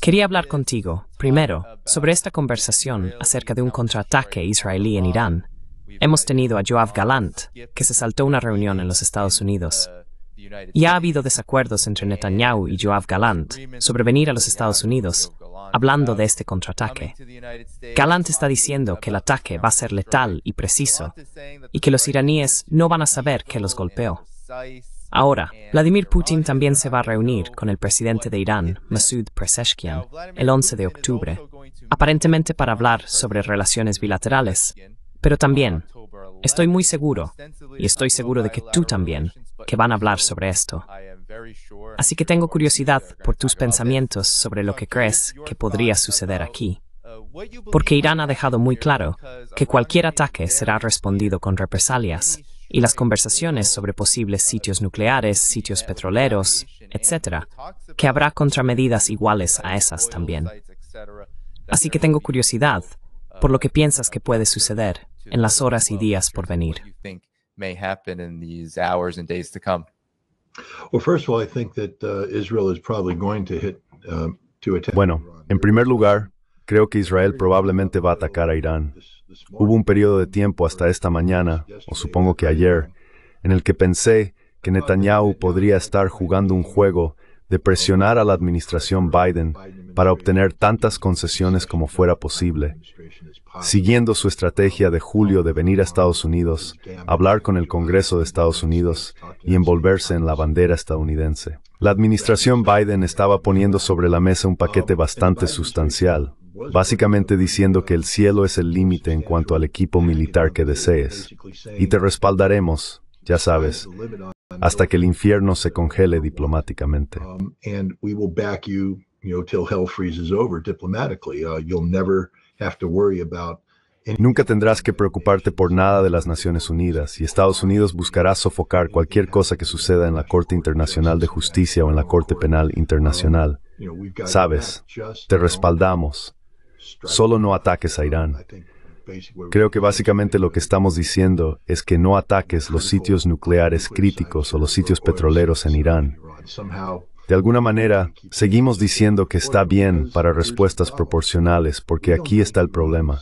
Quería hablar contigo, uh, primero, sobre esta conversación acerca de un contraataque israelí en Irán. Hemos tenido a Joab Galant, que se saltó una reunión en los Estados Unidos. Uh, y ha habido desacuerdos entre Netanyahu y Joab Galant sobre venir a los Estados Unidos, hablando de este contraataque. Galant está diciendo que el ataque va a ser letal y preciso, y que los iraníes no van a saber que los golpeó. Ahora, Vladimir Putin también se va a reunir con el presidente de Irán, Masoud Pezeshkian, el 11 de octubre, aparentemente para hablar sobre relaciones bilaterales. Pero también, estoy muy seguro, y estoy seguro de que tú también, que van a hablar sobre esto. Así que tengo curiosidad por tus pensamientos sobre lo que crees que podría suceder aquí. Porque Irán ha dejado muy claro que cualquier ataque será respondido con represalias, y las conversaciones sobre posibles sitios nucleares, sitios petroleros, etc., que habrá contramedidas iguales a esas también. Así que tengo curiosidad por lo que piensas que puede suceder en las horas y días por venir. Bueno, en primer lugar, creo que Israel probablemente va a atacar a Irán Hubo un periodo de tiempo hasta esta mañana, o supongo que ayer, en el que pensé que Netanyahu podría estar jugando un juego de presionar a la administración Biden para obtener tantas concesiones como fuera posible, siguiendo su estrategia de julio de venir a Estados Unidos, hablar con el Congreso de Estados Unidos y envolverse en la bandera estadounidense. La administración Biden estaba poniendo sobre la mesa un paquete bastante sustancial, básicamente diciendo que el cielo es el límite en cuanto al equipo militar que desees, y te respaldaremos, ya sabes, hasta que el infierno se congele diplomáticamente. Nunca tendrás que preocuparte por nada de las Naciones Unidas y Estados Unidos buscará sofocar cualquier cosa que suceda en la Corte Internacional de Justicia o en la Corte Penal Internacional. Sabes, te respaldamos solo no ataques a Irán. Creo que básicamente lo que estamos diciendo es que no ataques los sitios nucleares críticos o los sitios petroleros en Irán. De alguna manera, seguimos diciendo que está bien para respuestas proporcionales porque aquí está el problema.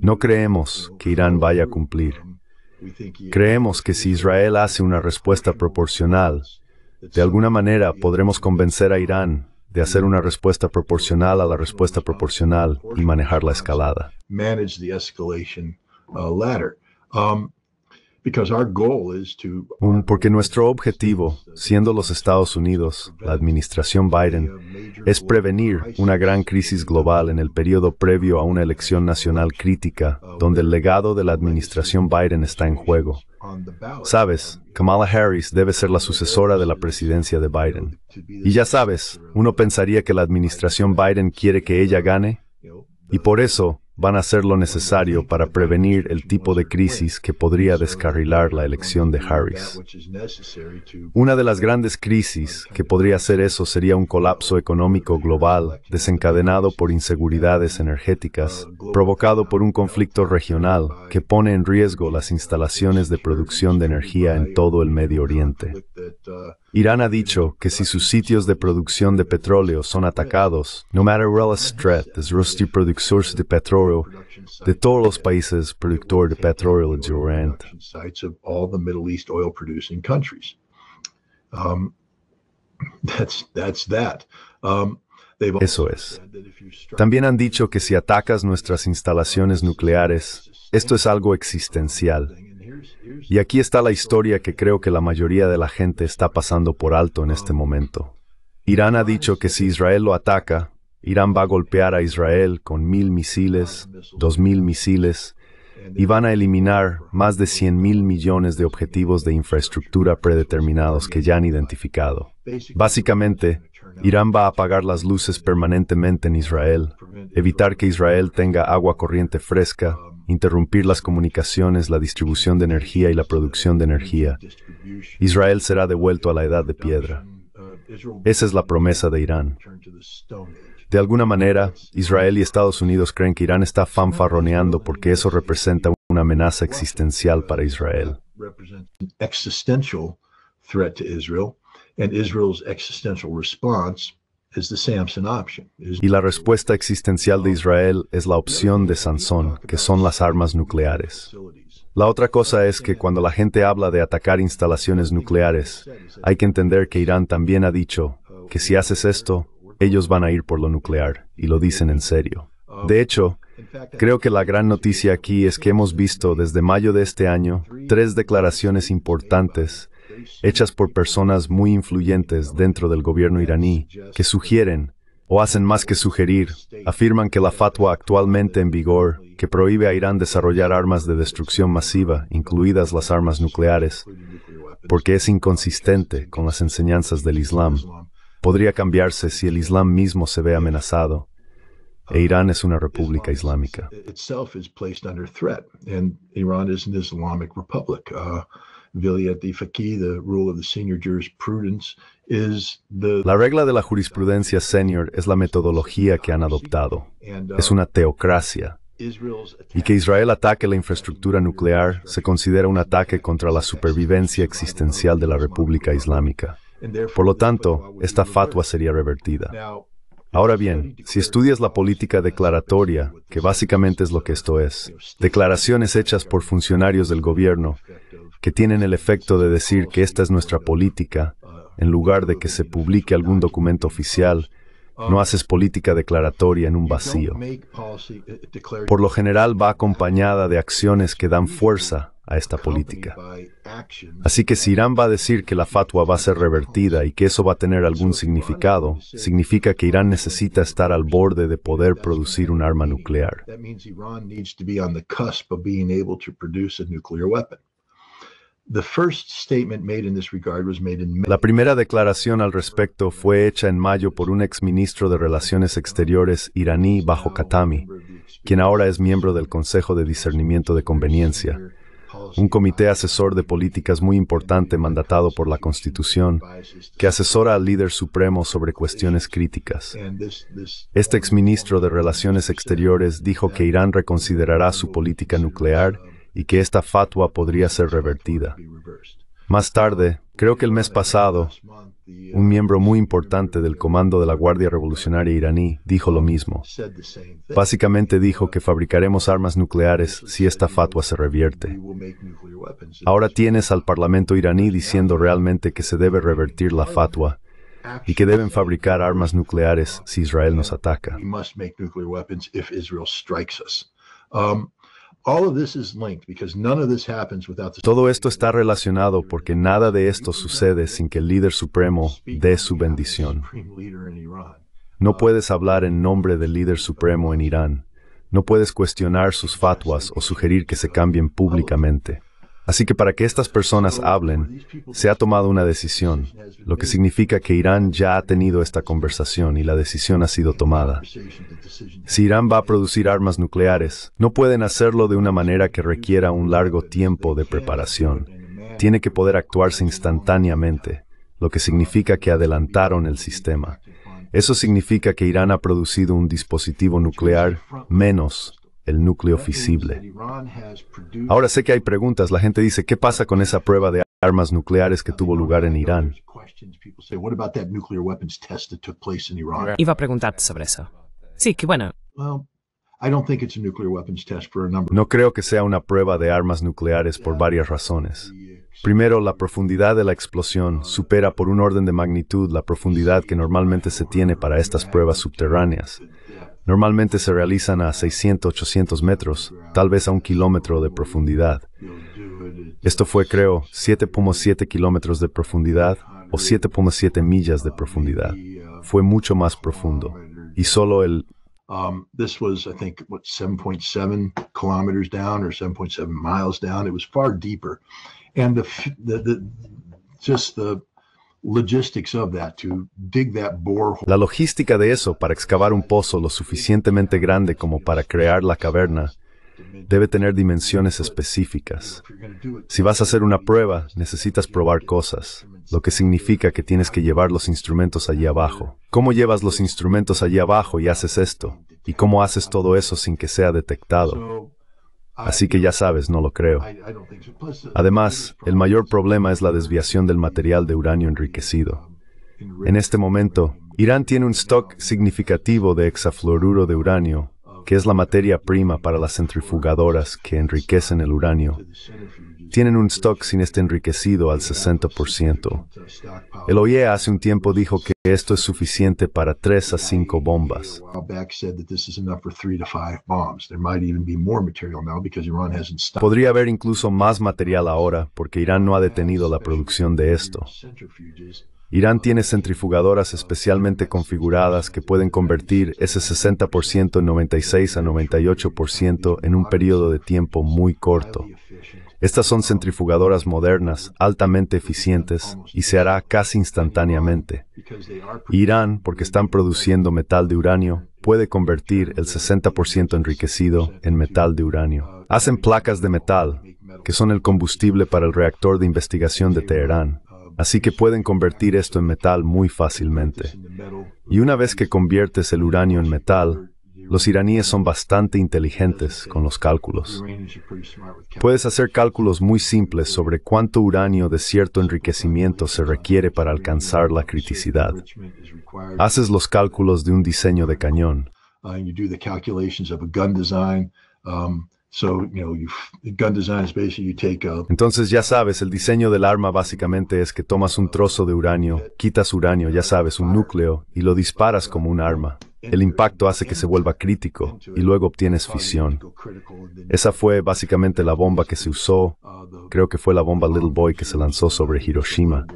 No creemos que Irán vaya a cumplir. Creemos que si Israel hace una respuesta proporcional, de alguna manera podremos convencer a Irán de hacer una respuesta proporcional a la respuesta proporcional y manejar la escalada. Uh, um, porque nuestro objetivo, siendo los Estados Unidos, la administración Biden, es prevenir una gran crisis global en el periodo previo a una elección nacional crítica, donde el legado de la administración Biden está en juego. Sabes, Kamala Harris debe ser la sucesora de la presidencia de Biden. Y ya sabes, uno pensaría que la administración Biden quiere que ella gane, y por eso van a hacer lo necesario para prevenir el tipo de crisis que podría descarrilar la elección de Harris. Una de las grandes crisis que podría hacer eso sería un colapso económico global desencadenado por inseguridades energéticas, provocado por un conflicto regional que pone en riesgo las instalaciones de producción de energía en todo el Medio Oriente. Irán ha dicho que si sus sitios de producción de petróleo son atacados, no matter the threat the rusty producers de petróleo de todos los países productores de petróleo de Irán. Um, um, Eso es. También han dicho que si atacas nuestras instalaciones nucleares, esto es algo existencial. Y aquí está la historia que creo que la mayoría de la gente está pasando por alto en este momento. Irán ha dicho que si Israel lo ataca, Irán va a golpear a Israel con mil misiles, dos mil misiles, y van a eliminar más de 100 mil millones de objetivos de infraestructura predeterminados que ya han identificado. Básicamente, Irán va a apagar las luces permanentemente en Israel, evitar que Israel tenga agua corriente fresca, interrumpir las comunicaciones, la distribución de energía y la producción de energía. Israel será devuelto a la edad de piedra. Esa es la promesa de Irán. De alguna manera, Israel y Estados Unidos creen que Irán está fanfarroneando porque eso representa una amenaza existencial para Israel. Y la respuesta existencial de Israel es la opción de Sansón, que son las armas nucleares. La otra cosa es que cuando la gente habla de atacar instalaciones nucleares, hay que entender que Irán también ha dicho que si haces esto, ellos van a ir por lo nuclear, y lo dicen en serio. De hecho, creo que la gran noticia aquí es que hemos visto desde mayo de este año tres declaraciones importantes hechas por personas muy influyentes dentro del gobierno iraní, que sugieren, o hacen más que sugerir, afirman que la fatwa actualmente en vigor, que prohíbe a Irán desarrollar armas de destrucción masiva, incluidas las armas nucleares, porque es inconsistente con las enseñanzas del Islam, podría cambiarse si el Islam mismo se ve amenazado e Irán es una república islámica. La regla de la jurisprudencia senior es la metodología que han adoptado. Uh, es una teocracia. Y que Israel ataque la infraestructura nuclear se considera un ataque contra la supervivencia existencial de la República Islámica. Por lo tanto, esta fatwa sería revertida. Ahora bien, si estudias la política declaratoria, que básicamente es lo que esto es, declaraciones hechas por funcionarios del gobierno que tienen el efecto de decir que esta es nuestra política, en lugar de que se publique algún documento oficial, no haces política declaratoria en un vacío. Por lo general va acompañada de acciones que dan fuerza a esta política. Así que si Irán va a decir que la fatwa va a ser revertida y que eso va a tener algún significado, significa que Irán necesita estar al borde de poder producir un arma nuclear. La primera declaración al respecto fue hecha en mayo por un exministro de Relaciones Exteriores iraní bajo Katami, quien ahora es miembro del Consejo de Discernimiento de Conveniencia, un comité asesor de políticas muy importante mandatado por la Constitución, que asesora al líder supremo sobre cuestiones críticas. Este exministro de Relaciones Exteriores dijo que Irán reconsiderará su política nuclear y que esta fatwa podría ser revertida. Más tarde, creo que el mes pasado, un miembro muy importante del comando de la Guardia Revolucionaria iraní dijo lo mismo. Básicamente dijo que fabricaremos armas nucleares si esta fatwa se revierte. Ahora tienes al Parlamento iraní diciendo realmente que se debe revertir la fatwa y que deben fabricar armas nucleares si Israel nos ataca. Todo esto está relacionado porque nada de esto sucede sin que el líder supremo dé su bendición. No puedes hablar en nombre del líder supremo en Irán. No puedes cuestionar sus fatwas o sugerir que se cambien públicamente. Así que para que estas personas hablen, se ha tomado una decisión, lo que significa que Irán ya ha tenido esta conversación y la decisión ha sido tomada. Si Irán va a producir armas nucleares, no pueden hacerlo de una manera que requiera un largo tiempo de preparación. Tiene que poder actuarse instantáneamente, lo que significa que adelantaron el sistema. Eso significa que Irán ha producido un dispositivo nuclear menos el núcleo fisible. Ahora sé que hay preguntas. La gente dice, ¿qué pasa con esa prueba de armas nucleares que tuvo lugar en Irán? Iba a preguntarte sobre eso. Sí, qué bueno. No creo que sea una prueba de armas nucleares por varias razones. Primero, la profundidad de la explosión supera por un orden de magnitud la profundidad que normalmente se tiene para estas pruebas subterráneas. Normalmente se realizan a 600-800 metros, tal vez a un kilómetro de profundidad. Esto fue, creo, 7,7 kilómetros de profundidad o 7,7 millas de profundidad. Fue mucho más profundo. Y solo el... Um, this was, I think, what, 7.7 kilometers 7.7 miles down. It was far deeper. And la logística de eso para excavar un pozo lo suficientemente grande como para crear la caverna debe tener dimensiones específicas. Si vas a hacer una prueba, necesitas probar cosas, lo que significa que tienes que llevar los instrumentos allí abajo. ¿Cómo llevas los instrumentos allí abajo y haces esto? ¿Y cómo haces todo eso sin que sea detectado? Así que ya sabes, no lo creo. Uh, Además, el mayor problema es la desviación del material de uranio enriquecido. Um, en este momento, Irán tiene un stock significativo de hexafluoruro de uranio que es la materia prima para las centrifugadoras que enriquecen el uranio, tienen un stock sin este enriquecido al 60%. El OIE hace un tiempo dijo que esto es suficiente para 3 a 5 bombas. Podría haber incluso más material ahora porque Irán no ha detenido la producción de esto. Irán tiene centrifugadoras especialmente configuradas que pueden convertir ese 60% en 96 a 98% en un periodo de tiempo muy corto. Estas son centrifugadoras modernas, altamente eficientes, y se hará casi instantáneamente. Irán, porque están produciendo metal de uranio, puede convertir el 60% enriquecido en metal de uranio. Hacen placas de metal, que son el combustible para el reactor de investigación de Teherán así que pueden convertir esto en metal muy fácilmente. Y una vez que conviertes el uranio en metal, los iraníes son bastante inteligentes con los cálculos. Puedes hacer cálculos muy simples sobre cuánto uranio de cierto enriquecimiento se requiere para alcanzar la criticidad. Haces los cálculos de un diseño de cañón. Uh, entonces ya sabes, el diseño del arma básicamente es que tomas un trozo de uranio, quitas uranio, ya sabes, un núcleo, y lo disparas como un arma. El impacto hace que se vuelva crítico y luego obtienes fisión. Esa fue básicamente la bomba que se usó, creo que fue la bomba Little Boy que se lanzó sobre Hiroshima.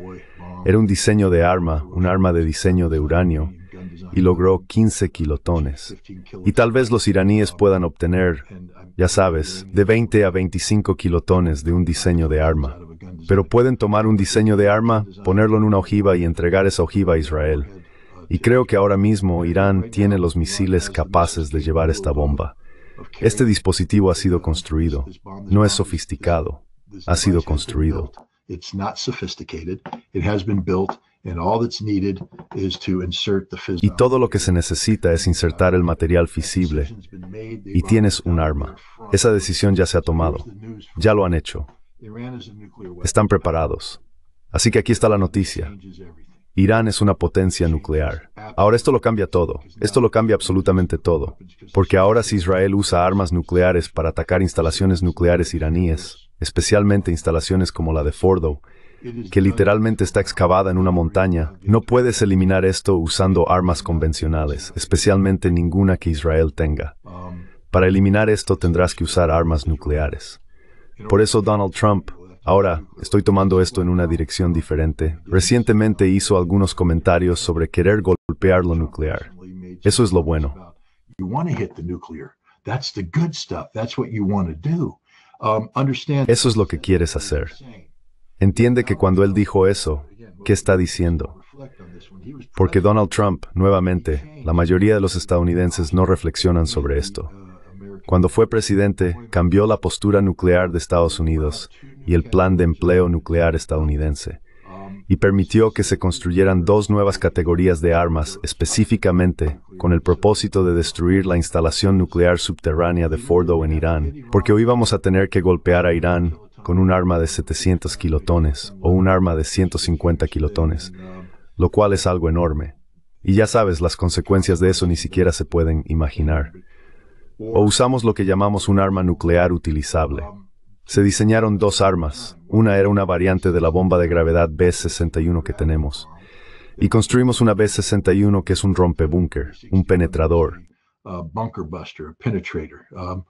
Era un diseño de arma, un arma de diseño de uranio, y logró 15 kilotones. Y tal vez los iraníes puedan obtener, ya sabes, de 20 a 25 kilotones de un diseño de arma. Pero pueden tomar un diseño de arma, ponerlo en una ojiva y entregar esa ojiva a Israel. Y creo que ahora mismo Irán tiene los misiles capaces de llevar esta bomba. Este dispositivo ha sido construido. No es sofisticado. Ha sido construido. Y todo lo que se necesita es insertar el material visible y tienes un arma. Esa decisión ya se ha tomado. Ya lo han hecho. Están preparados. Así que aquí está la noticia. Irán es una potencia nuclear. Ahora esto lo cambia todo. Esto lo cambia absolutamente todo. Porque ahora si Israel usa armas nucleares para atacar instalaciones nucleares iraníes, especialmente instalaciones como la de Fordow, que literalmente está excavada en una montaña, no puedes eliminar esto usando armas convencionales, especialmente ninguna que Israel tenga. Para eliminar esto tendrás que usar armas nucleares. Por eso Donald Trump, ahora estoy tomando esto en una dirección diferente, recientemente hizo algunos comentarios sobre querer golpear lo nuclear. Eso es lo bueno. Eso es lo que quieres hacer. Entiende que cuando él dijo eso, ¿qué está diciendo? Porque Donald Trump, nuevamente, la mayoría de los estadounidenses no reflexionan sobre esto. Cuando fue presidente, cambió la postura nuclear de Estados Unidos y el plan de empleo nuclear estadounidense, y permitió que se construyeran dos nuevas categorías de armas específicamente con el propósito de destruir la instalación nuclear subterránea de Fordo en Irán, porque hoy vamos a tener que golpear a Irán con un arma de 700 kilotones o un arma de 150 kilotones, lo cual es algo enorme. Y ya sabes, las consecuencias de eso ni siquiera se pueden imaginar. O usamos lo que llamamos un arma nuclear utilizable. Se diseñaron dos armas, una era una variante de la bomba de gravedad B-61 que tenemos, y construimos una B-61 que es un rompebúnker, un penetrador, bunker buster, penetrator. Um,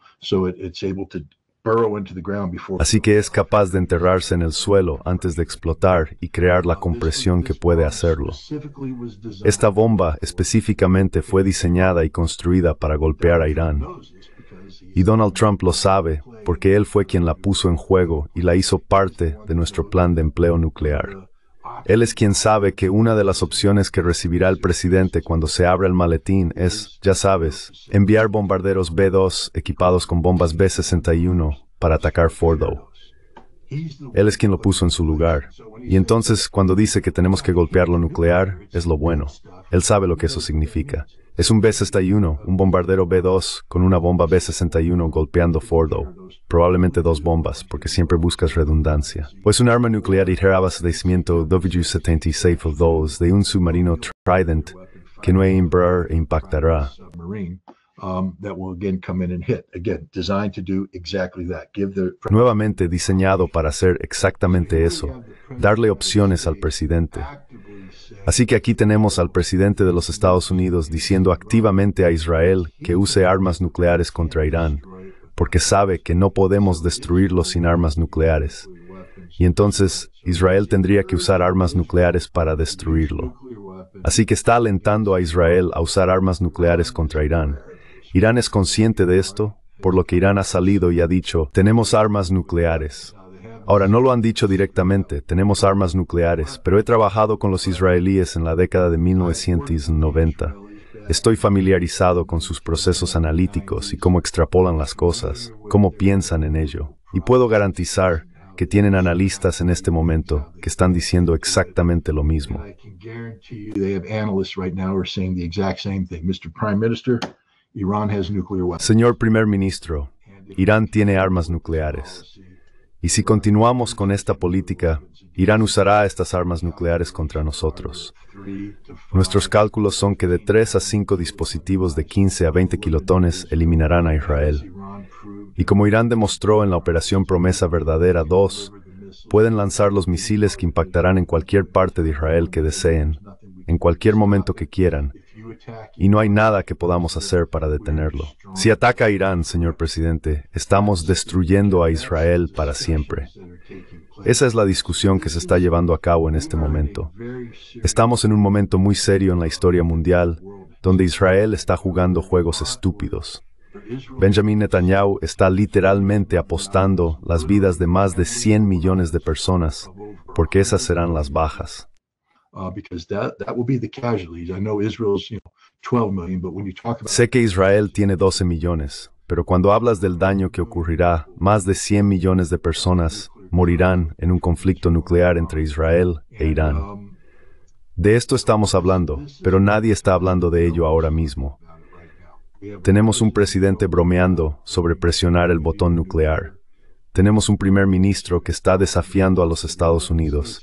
Así que es capaz de enterrarse en el suelo antes de explotar y crear la compresión que puede hacerlo. Esta bomba específicamente fue diseñada y construida para golpear a Irán. Y Donald Trump lo sabe porque él fue quien la puso en juego y la hizo parte de nuestro plan de empleo nuclear. Él es quien sabe que una de las opciones que recibirá el presidente cuando se abra el maletín es, ya sabes, enviar bombarderos B-2 equipados con bombas B-61 para atacar Fordo. Él es quien lo puso en su lugar. Y entonces, cuando dice que tenemos que golpear lo nuclear, es lo bueno. Él sabe lo que eso significa. Es un B-61, un bombardero B-2 con una bomba B-61 golpeando Fordo. Probablemente dos bombas, porque siempre buscas redundancia. O es pues un arma nuclear ligera a de cimiento w Those de un submarino Trident que no Embraer e impactará. Nuevamente diseñado para hacer exactamente eso, darle opciones al presidente, Así que aquí tenemos al presidente de los Estados Unidos diciendo activamente a Israel que use armas nucleares contra Irán, porque sabe que no podemos destruirlo sin armas nucleares. Y entonces Israel tendría que usar armas nucleares para destruirlo. Así que está alentando a Israel a usar armas nucleares contra Irán. Irán es consciente de esto, por lo que Irán ha salido y ha dicho, tenemos armas nucleares. Ahora, no lo han dicho directamente, tenemos armas nucleares, pero he trabajado con los israelíes en la década de 1990. Estoy familiarizado con sus procesos analíticos y cómo extrapolan las cosas, cómo piensan en ello. Y puedo garantizar que tienen analistas en este momento que están diciendo exactamente lo mismo. Señor primer ministro, Irán tiene armas nucleares. Y si continuamos con esta política, Irán usará estas armas nucleares contra nosotros. Nuestros cálculos son que de 3 a 5 dispositivos de 15 a 20 kilotones eliminarán a Israel. Y como Irán demostró en la Operación Promesa Verdadera 2, pueden lanzar los misiles que impactarán en cualquier parte de Israel que deseen, en cualquier momento que quieran, y no hay nada que podamos hacer para detenerlo. Si ataca a Irán, señor presidente, estamos destruyendo a Israel para siempre. Esa es la discusión que se está llevando a cabo en este momento. Estamos en un momento muy serio en la historia mundial, donde Israel está jugando juegos estúpidos. Benjamin Netanyahu está literalmente apostando las vidas de más de 100 millones de personas, porque esas serán las bajas. Sé que Israel tiene 12 millones, pero cuando hablas del daño que ocurrirá, más de 100 millones de personas morirán en un conflicto nuclear entre Israel e Irán. Um, de esto estamos hablando, pero nadie está hablando de ello ahora mismo. Tenemos un presidente bromeando sobre presionar el botón nuclear tenemos un primer ministro que está desafiando a los Estados Unidos.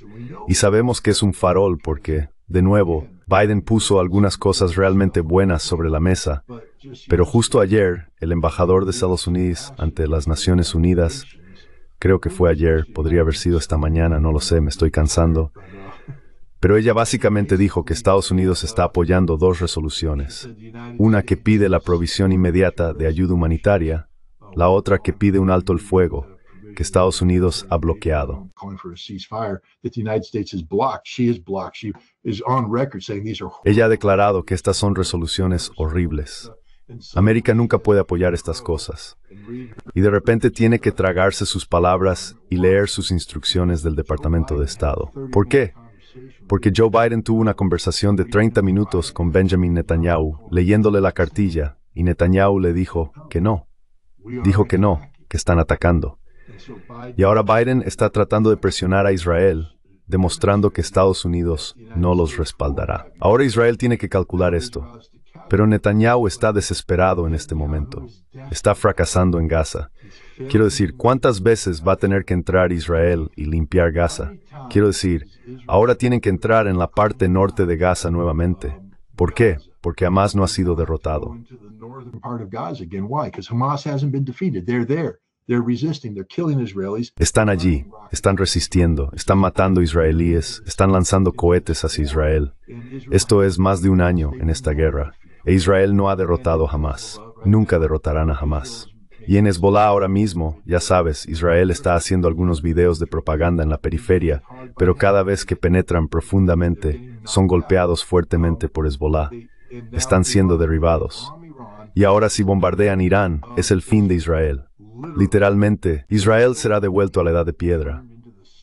Y sabemos que es un farol porque, de nuevo, Biden puso algunas cosas realmente buenas sobre la mesa. Pero justo ayer, el embajador de Estados Unidos ante las Naciones Unidas, creo que fue ayer, podría haber sido esta mañana, no lo sé, me estoy cansando. Pero ella básicamente dijo que Estados Unidos está apoyando dos resoluciones. Una que pide la provisión inmediata de ayuda humanitaria, la otra que pide un alto el fuego que Estados Unidos ha bloqueado. Ella ha declarado que estas son resoluciones horribles. América nunca puede apoyar estas cosas. Y de repente tiene que tragarse sus palabras y leer sus instrucciones del Departamento de Estado. ¿Por qué? Porque Joe Biden tuvo una conversación de 30 minutos con Benjamin Netanyahu, leyéndole la cartilla, y Netanyahu le dijo que no. Dijo que no, que están atacando. Y ahora Biden está tratando de presionar a Israel, demostrando que Estados Unidos no los respaldará. Ahora Israel tiene que calcular esto. Pero Netanyahu está desesperado en este momento. Está fracasando en Gaza. Quiero decir, ¿cuántas veces va a tener que entrar Israel y limpiar Gaza? Quiero decir, ahora tienen que entrar en la parte norte de Gaza nuevamente. ¿Por qué? Porque Hamas no ha sido derrotado. Están allí, están resistiendo, están matando israelíes, están lanzando cohetes hacia Israel. Esto es más de un año en esta guerra, e Israel no ha derrotado jamás, nunca derrotarán a jamás. Y en Hezbollah ahora mismo, ya sabes, Israel está haciendo algunos videos de propaganda en la periferia, pero cada vez que penetran profundamente, son golpeados fuertemente por Hezbollah. Están siendo derribados. Y ahora si bombardean Irán, es el fin de Israel. Literalmente, Israel será devuelto a la edad de piedra.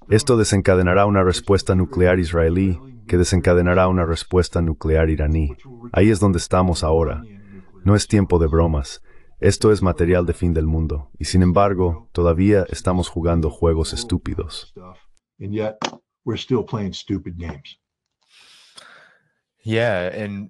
Esto desencadenará una respuesta nuclear israelí que desencadenará una respuesta nuclear iraní. Ahí es donde estamos ahora. No es tiempo de bromas. Esto es material de fin del mundo. Y sin embargo, todavía estamos jugando juegos estúpidos. Uh,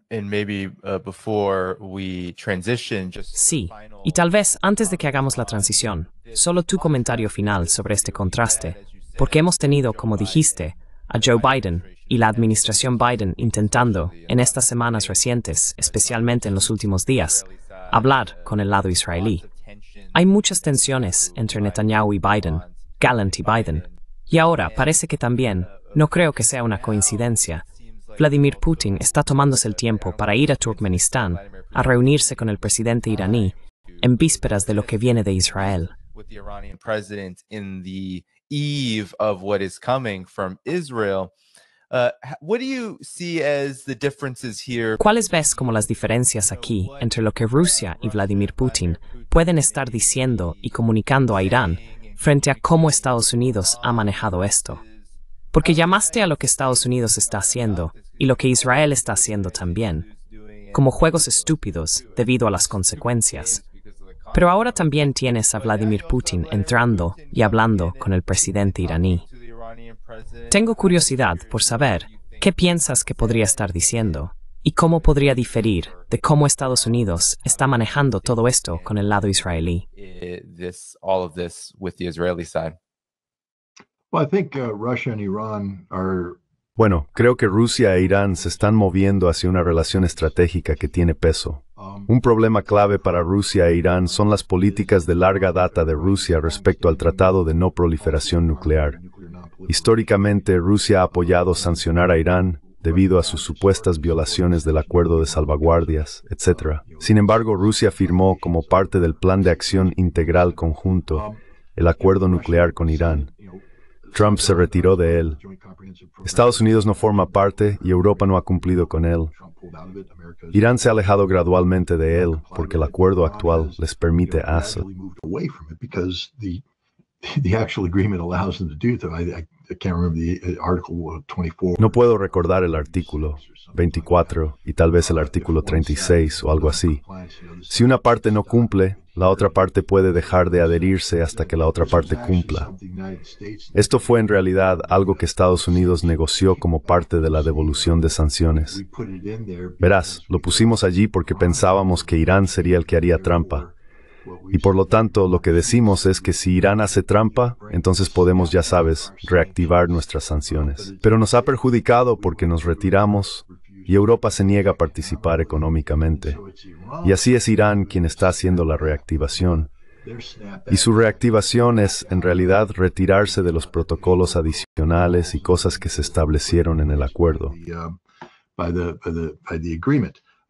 sí, y tal vez antes de que um, hagamos la transición, solo tu comentario final sobre este contraste, porque hemos tenido, como dijiste, a Joe Biden y la administración Biden intentando, en estas semanas recientes, especialmente en los últimos días, hablar con el lado israelí. Hay muchas tensiones entre Netanyahu y Biden, Gallant y Biden. Y ahora parece que también, uh, no creo que sea una coincidencia, Vladimir Putin está tomándose el tiempo para ir a Turkmenistán a reunirse con el presidente iraní en vísperas de lo que viene de Israel. ¿Cuáles ves como las diferencias aquí entre lo que Rusia y Vladimir Putin pueden estar diciendo y comunicando a Irán frente a cómo Estados Unidos ha manejado esto? porque llamaste a lo que Estados Unidos está haciendo y lo que Israel está haciendo también, como juegos estúpidos debido a las consecuencias. Pero ahora también tienes a Vladimir Putin entrando y hablando con el presidente iraní. Tengo curiosidad por saber qué piensas que podría estar diciendo y cómo podría diferir de cómo Estados Unidos está manejando todo esto con el lado israelí. Eh, Uh, bueno, creo que Rusia e Irán se están moviendo hacia una relación estratégica que tiene peso. Um, Un problema clave para Rusia e Irán son las políticas de larga data de Rusia respecto al Tratado de No Proliferación Nuclear. Históricamente, Rusia ha apoyado sancionar a Irán debido a sus supuestas violaciones del acuerdo de salvaguardias, etc. Sin embargo, Rusia firmó como parte del Plan de Acción Integral Conjunto um, el acuerdo nuclear con Irán, Trump se retiró de él. Estados Unidos no forma parte y Europa no ha cumplido con él. Irán se ha alejado gradualmente de él porque el acuerdo actual les permite hacer. No puedo recordar el artículo 24 y tal vez el artículo 36 o algo así. Si una parte no cumple, la otra parte puede dejar de adherirse hasta que la otra parte cumpla. Esto fue en realidad algo que Estados Unidos negoció como parte de la devolución de sanciones. Verás, lo pusimos allí porque pensábamos que Irán sería el que haría trampa. Y por lo tanto, lo que decimos es que si Irán hace trampa, entonces podemos, ya sabes, reactivar nuestras sanciones. Pero nos ha perjudicado porque nos retiramos, y Europa se niega a participar económicamente. Y así es Irán quien está haciendo la reactivación. Y su reactivación es, en realidad, retirarse de los protocolos adicionales y cosas que se establecieron en el acuerdo.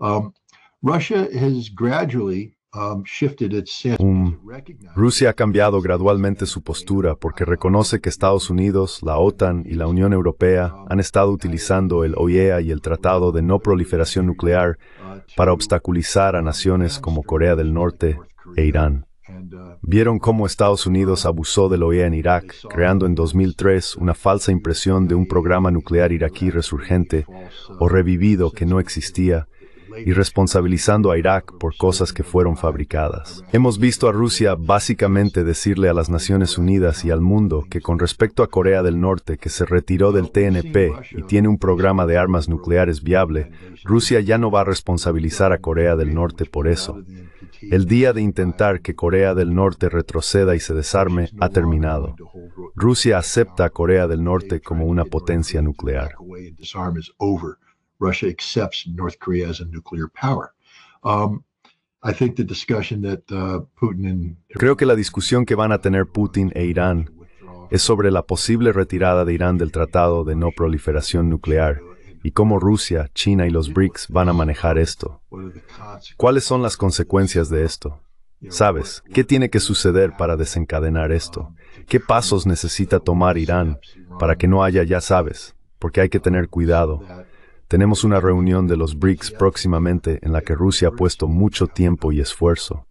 Um, Rusia gradually Um, um, Rusia ha cambiado gradualmente su postura porque reconoce que Estados Unidos, la OTAN y la Unión Europea han estado utilizando el OIEA y el Tratado de No Proliferación Nuclear para obstaculizar a naciones como Corea del Norte e Irán. Vieron cómo Estados Unidos abusó del OEA en Irak, creando en 2003 una falsa impresión de un programa nuclear iraquí resurgente o revivido que no existía y responsabilizando a Irak por cosas que fueron fabricadas. Hemos visto a Rusia básicamente decirle a las Naciones Unidas y al mundo que con respecto a Corea del Norte, que se retiró del TNP y tiene un programa de armas nucleares viable, Rusia ya no va a responsabilizar a Corea del Norte por eso. El día de intentar que Corea del Norte retroceda y se desarme ha terminado. Rusia acepta a Corea del Norte como una potencia nuclear. Russia accepts a nuclear power. Um, I think the discussion uh, Creo que la discusión que van a tener Putin e Irán es sobre la posible retirada de Irán del Tratado de No Proliferación Nuclear y cómo Rusia, China y los BRICS van a manejar esto. ¿Cuáles son las consecuencias de esto? ¿Sabes? ¿Qué tiene que suceder para desencadenar esto? ¿Qué pasos necesita tomar Irán para que no haya ya sabes? Porque hay que tener cuidado. Tenemos una reunión de los BRICS próximamente en la que Rusia ha puesto mucho tiempo y esfuerzo.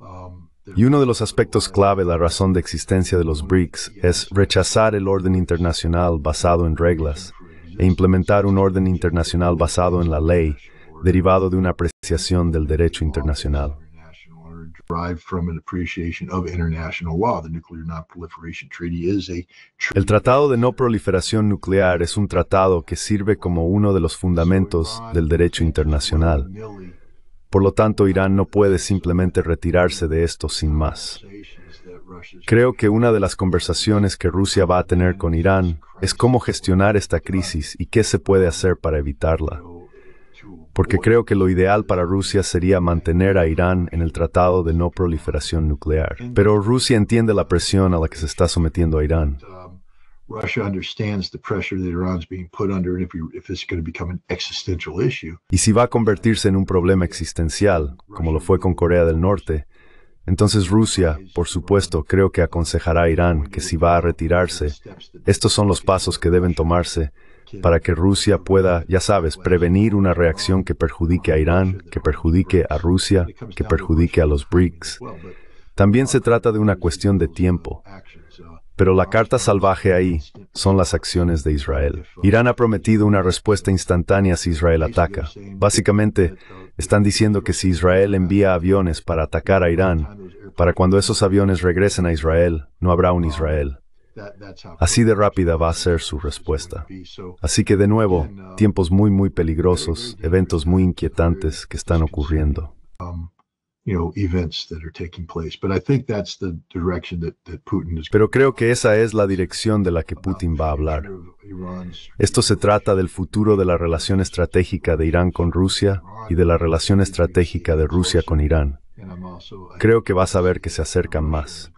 Y uno de los aspectos clave, la razón de existencia de los BRICS, es rechazar el orden internacional basado en reglas e implementar un orden internacional basado en la ley, derivado de una apreciación del derecho internacional. El Tratado de No Proliferación Nuclear es un tratado que sirve como uno de los fundamentos del derecho internacional. Por lo tanto, Irán no puede simplemente retirarse de esto sin más. Creo que una de las conversaciones que Rusia va a tener con Irán es cómo gestionar esta crisis y qué se puede hacer para evitarla porque creo que lo ideal para Rusia sería mantener a Irán en el Tratado de No Proliferación Nuclear. Pero Rusia entiende la presión a la que se está sometiendo a Irán. Y si va a convertirse en un problema existencial, como lo fue con Corea del Norte, entonces Rusia, por supuesto, creo que aconsejará a Irán que si va a retirarse, estos son los pasos que deben tomarse para que Rusia pueda, ya sabes, prevenir una reacción que perjudique a Irán, que perjudique a Rusia, que perjudique a los BRICS. También se trata de una cuestión de tiempo. Pero la carta salvaje ahí son las acciones de Israel. Irán ha prometido una respuesta instantánea si Israel ataca. Básicamente, están diciendo que si Israel envía aviones para atacar a Irán, para cuando esos aviones regresen a Israel, no habrá un Israel. Así de rápida va a ser su respuesta. Así que de nuevo, uh, tiempos muy, muy peligrosos, eventos muy inquietantes que están ocurriendo. Pero creo que esa es la dirección de la que Putin va a hablar. Esto se trata del futuro de la relación estratégica de Irán con Rusia y de la relación estratégica de Rusia con Irán. Creo que va a saber que se acercan más.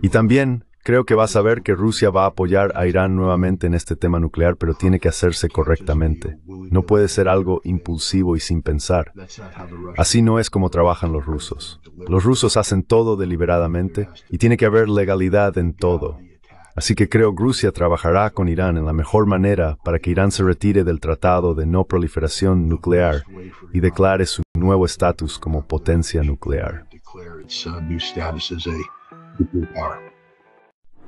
Y también Creo que vas a ver que Rusia va a apoyar a Irán nuevamente en este tema nuclear, pero tiene que hacerse correctamente. No puede ser algo impulsivo y sin pensar. Así no es como trabajan los rusos. Los rusos hacen todo deliberadamente y tiene que haber legalidad en todo. Así que creo que Rusia trabajará con Irán en la mejor manera para que Irán se retire del Tratado de No Proliferación Nuclear y declare su nuevo estatus como potencia nuclear.